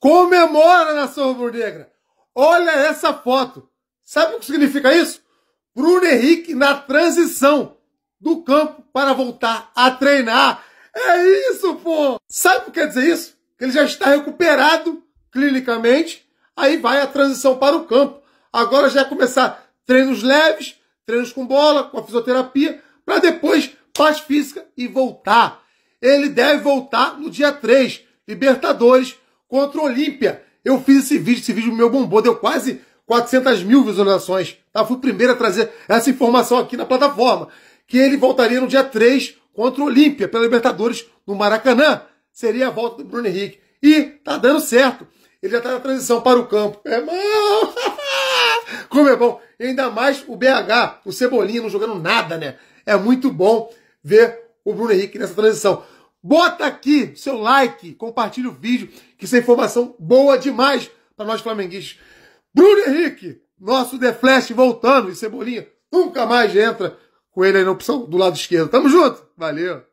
comemora a nação rubro-negra. Olha essa foto. Sabe o que significa isso? Bruno Henrique na transição do campo para voltar a treinar. É isso, pô! Sabe o que quer dizer isso? Que ele já está recuperado clinicamente, aí vai a transição para o campo. Agora já é começar treinos leves, treinos com bola, com a fisioterapia, para depois parte física e voltar. Ele deve voltar no dia 3, Libertadores contra o Olímpia. Eu fiz esse vídeo, esse vídeo meu bombou, deu quase 400 mil visualizações. Tá? Fui o primeiro a trazer essa informação aqui na plataforma. Que ele voltaria no dia 3 contra o Olímpia, pela Libertadores, no Maracanã. Seria a volta do Bruno Henrique. E tá dando certo. Ele já tá na transição para o campo. É mal! Como é bom! E ainda mais o BH, o Cebolinha não jogando nada, né? É muito bom ver o Bruno Henrique nessa transição. Bota aqui seu like, compartilha o vídeo, que isso é informação boa demais para nós flamenguistas. Bruno Henrique, nosso The Flash voltando e Cebolinha nunca mais entra com ele aí na opção do lado esquerdo. Tamo junto, valeu!